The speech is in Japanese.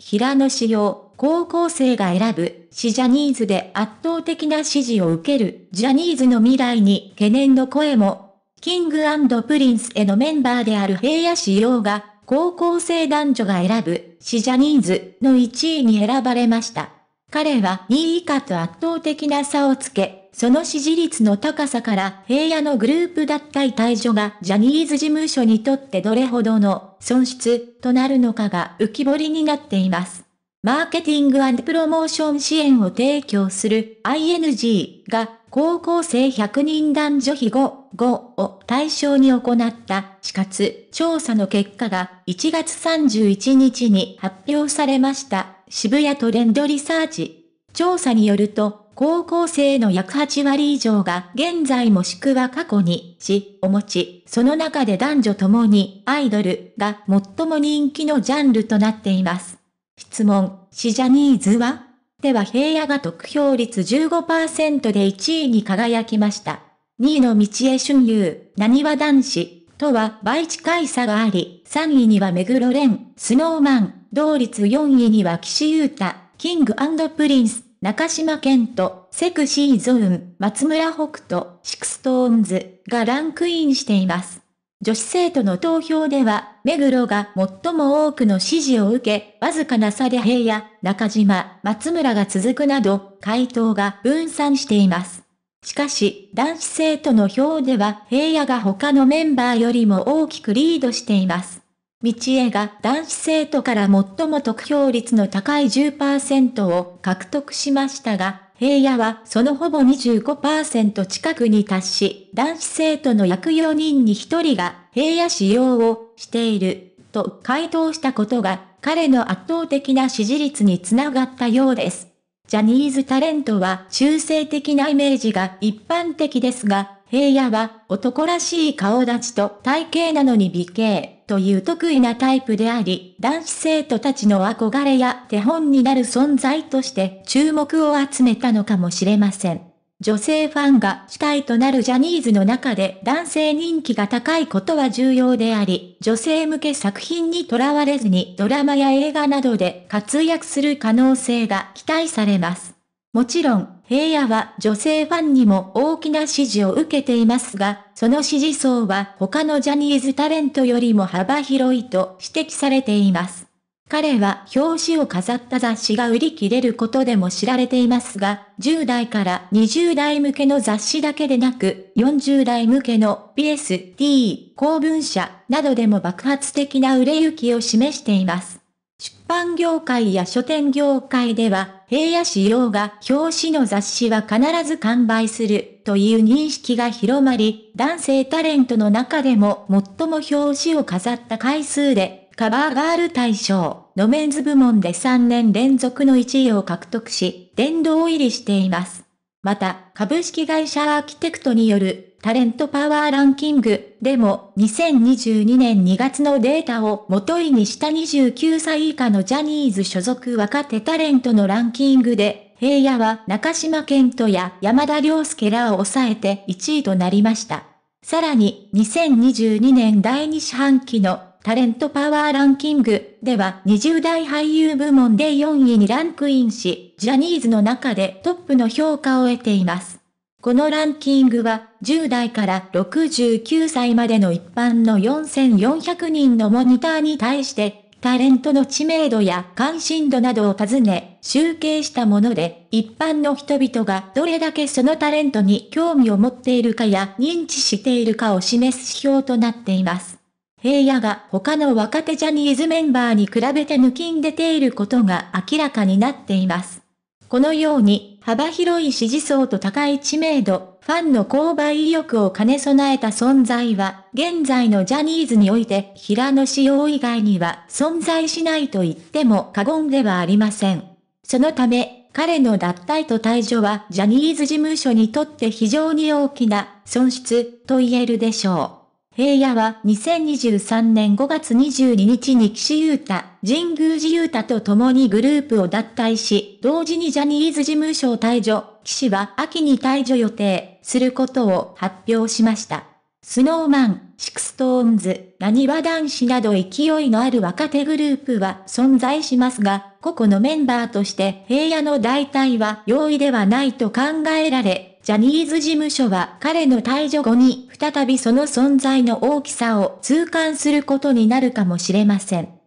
平野紫耀、高校生が選ぶ、死ジャニーズで圧倒的な支持を受ける、ジャニーズの未来に懸念の声も、キングプリンスへのメンバーである平野紫耀が、高校生男女が選ぶ、死ジャニーズの1位に選ばれました。彼は2位以下と圧倒的な差をつけ、その支持率の高さから平野のグループ脱退退場がジャニーズ事務所にとってどれほどの損失となるのかが浮き彫りになっています。マーケティングプロモーション支援を提供する ING が高校生100人男女比5、5を対象に行った死活調査の結果が1月31日に発表されました渋谷トレンドリサーチ。調査によると高校生の約8割以上が現在もしくは過去にしを持ち、その中で男女ともにアイドルが最も人気のジャンルとなっています。質問、シジャニーズはでは平野が得票率15%で1位に輝きました。2位の道江春優、何は男子、とは倍近い差があり、3位には目黒蓮、スノーマン、同率4位には岸優太、キングプリンス、中島健人、セクシーゾーン、松村北斗、シクストーンズがランクインしています。女子生徒の投票では、目黒が最も多くの支持を受け、わずかな差で平野、中島、松村が続くなど、回答が分散しています。しかし、男子生徒の票では平野が他のメンバーよりも大きくリードしています。道枝が男子生徒から最も得票率の高い10%を獲得しましたが、平野はそのほぼ25%近くに達し、男子生徒の約4人に1人が平野使用をしている、と回答したことが、彼の圧倒的な支持率につながったようです。ジャニーズタレントは中性的なイメージが一般的ですが、平野は男らしい顔立ちと体型なのに美形。という得意なタイプであり、男子生徒たちの憧れや手本になる存在として注目を集めたのかもしれません。女性ファンが主体となるジャニーズの中で男性人気が高いことは重要であり、女性向け作品にとらわれずにドラマや映画などで活躍する可能性が期待されます。もちろん、平野は女性ファンにも大きな支持を受けていますが、その支持層は他のジャニーズタレントよりも幅広いと指摘されています。彼は表紙を飾った雑誌が売り切れることでも知られていますが、10代から20代向けの雑誌だけでなく、40代向けの p s d 公文社などでも爆発的な売れ行きを示しています。出版業界や書店業界では、平野市様が表紙の雑誌は必ず完売するという認識が広まり、男性タレントの中でも最も表紙を飾った回数で、カバーガール大賞のメンズ部門で3年連続の1位を獲得し、殿堂入りしています。また、株式会社アーキテクトによるタレントパワーランキングでも2022年2月のデータを元いにした29歳以下のジャニーズ所属若手タレントのランキングで、平野は中島健人や山田涼介らを抑えて1位となりました。さらに2022年第2四半期のタレントパワーランキングでは20代俳優部門で4位にランクインし、ジャニーズの中でトップの評価を得ています。このランキングは10代から69歳までの一般の4400人のモニターに対して、タレントの知名度や関心度などを尋ね、集計したもので、一般の人々がどれだけそのタレントに興味を持っているかや認知しているかを示す指標となっています。平野が他の若手ジャニーズメンバーに比べて抜きん出ていることが明らかになっています。このように幅広い支持層と高い知名度、ファンの購買意欲を兼ね備えた存在は、現在のジャニーズにおいて平野紫耀以外には存在しないと言っても過言ではありません。そのため、彼の脱退と退場はジャニーズ事務所にとって非常に大きな損失と言えるでしょう。平野は2023年5月22日に岸優太、神宮寺優太と共にグループを脱退し、同時にジャニーズ事務所を退場、士は秋に退場予定することを発表しました。スノーマン、シクストーンズ、なにわ男子など勢いのある若手グループは存在しますが、個々のメンバーとして平野の代替は容易ではないと考えられ、ジャニーズ事務所は彼の退場後に再びその存在の大きさを痛感することになるかもしれません。